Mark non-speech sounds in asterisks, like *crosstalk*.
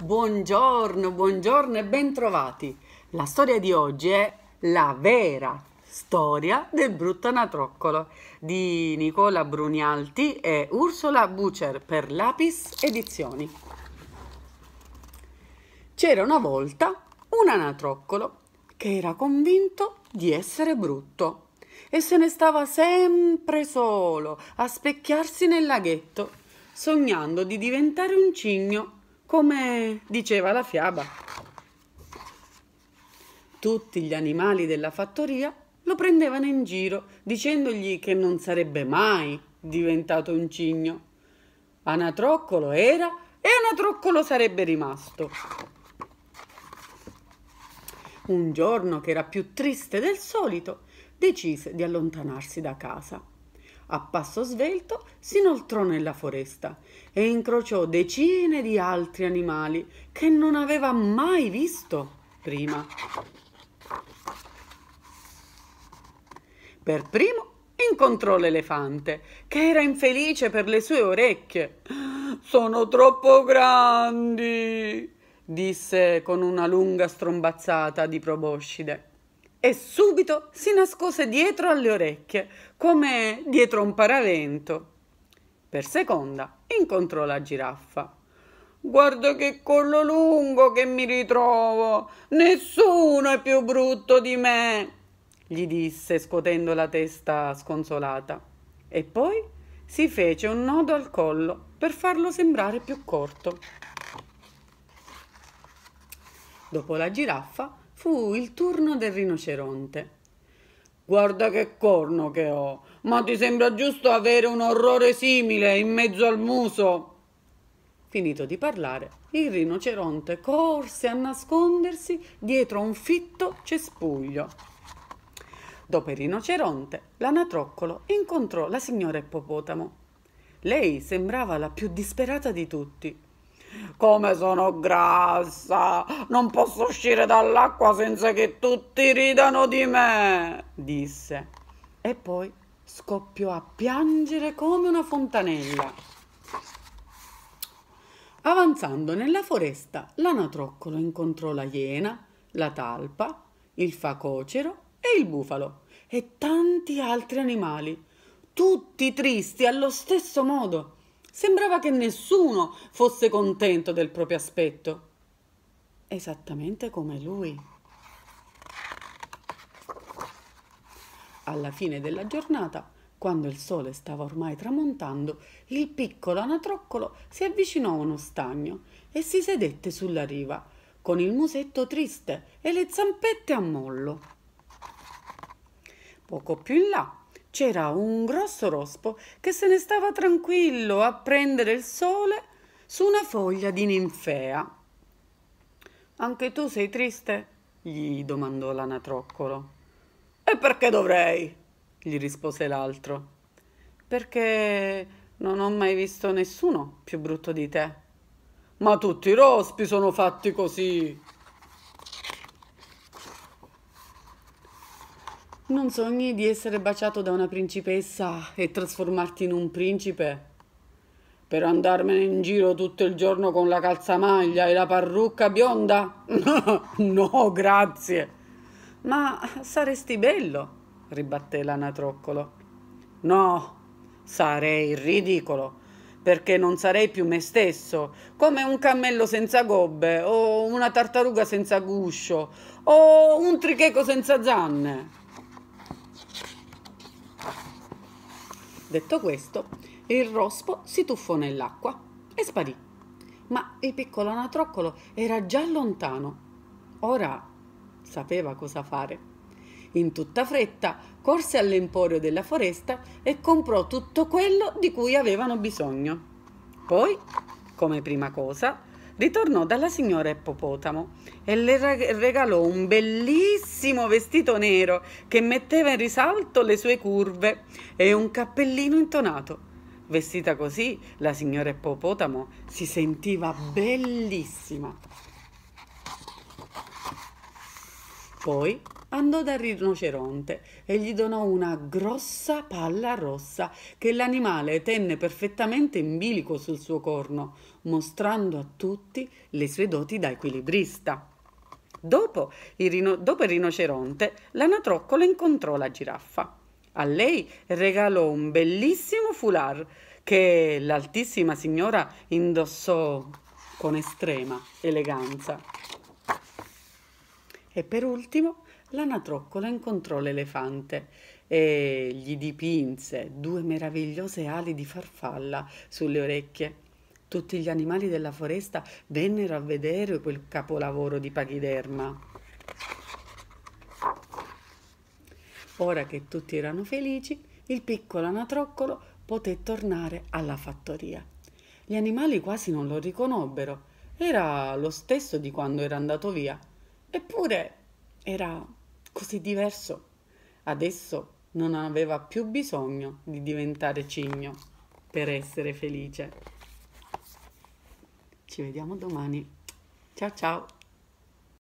Buongiorno, buongiorno e bentrovati. La storia di oggi è La vera storia del brutto anatroccolo di Nicola Brunialti e Ursula Bucer per Lapis Edizioni. C'era una volta un anatroccolo che era convinto di essere brutto e se ne stava sempre solo a specchiarsi nel laghetto, sognando di diventare un cigno come diceva la fiaba. Tutti gli animali della fattoria lo prendevano in giro dicendogli che non sarebbe mai diventato un cigno. Anatroccolo era e Anatroccolo sarebbe rimasto. Un giorno che era più triste del solito, decise di allontanarsi da casa a passo svelto si inoltrò nella foresta e incrociò decine di altri animali che non aveva mai visto prima. Per primo incontrò l'elefante, che era infelice per le sue orecchie. Sono troppo grandi, disse con una lunga strombazzata di proboscide e subito si nascose dietro alle orecchie, come dietro un paravento. Per seconda incontrò la giraffa. Guarda che collo lungo che mi ritrovo! Nessuno è più brutto di me! gli disse scuotendo la testa sconsolata. E poi si fece un nodo al collo per farlo sembrare più corto. Dopo la giraffa fu il turno del rinoceronte. Guarda che corno che ho, ma ti sembra giusto avere un orrore simile in mezzo al muso? Finito di parlare, il rinoceronte corse a nascondersi dietro a un fitto cespuglio. Dopo il rinoceronte, l'anatroccolo incontrò la signora ippopotamo. Lei sembrava la più disperata di tutti come sono grassa! Non posso uscire dall'acqua senza che tutti ridano di me! disse. E poi scoppiò a piangere come una fontanella. Avanzando nella foresta, l'anatroccolo incontrò la iena, la talpa, il facocero e il bufalo e tanti altri animali, tutti tristi allo stesso modo Sembrava che nessuno fosse contento del proprio aspetto. Esattamente come lui. Alla fine della giornata, quando il sole stava ormai tramontando, il piccolo anatroccolo si avvicinò a uno stagno e si sedette sulla riva, con il musetto triste e le zampette a mollo. Poco più in là c'era un grosso rospo che se ne stava tranquillo a prendere il sole su una foglia di ninfea. Anche tu sei triste? gli domandò l'anatroccolo. E perché dovrei? gli rispose l'altro. Perché non ho mai visto nessuno più brutto di te. Ma tutti i rospi sono fatti così, Non sogni di essere baciato da una principessa e trasformarti in un principe? Per andarmene in giro tutto il giorno con la calzamaglia e la parrucca bionda? *laughs* no, grazie. Ma saresti bello, ribatté l'anatroccolo. No, sarei ridicolo, perché non sarei più me stesso, come un cammello senza gobbe, o una tartaruga senza guscio, o un tricheco senza zanne. Detto questo, il rospo si tuffò nell'acqua e sparì. Ma il piccolo anatroccolo era già lontano. Ora sapeva cosa fare. In tutta fretta corse all'emporio della foresta e comprò tutto quello di cui avevano bisogno. Poi, come prima cosa, ritornò dalla signora Ippopotamo e le regalò un bellissimo vestito nero che metteva in risalto le sue curve e un cappellino intonato. Vestita così, la signora Ippopotamo si sentiva bellissima. Poi andò dal rinoceronte e gli donò una grossa palla rossa che l'animale tenne perfettamente in bilico sul suo corno, mostrando a tutti le sue doti da equilibrista. Dopo il, rino, dopo il rinoceronte, l'anatroccola incontrò la giraffa. A lei regalò un bellissimo foulard che l'altissima signora indossò con estrema eleganza. E per ultimo l'anatroccola incontrò l'elefante e gli dipinse due meravigliose ali di farfalla sulle orecchie. Tutti gli animali della foresta vennero a vedere quel capolavoro di pachiderma. Ora che tutti erano felici, il piccolo anatroccolo poté tornare alla fattoria. Gli animali quasi non lo riconobbero. Era lo stesso di quando era andato via Eppure era così diverso. Adesso non aveva più bisogno di diventare cigno per essere felice. Ci vediamo domani. Ciao ciao!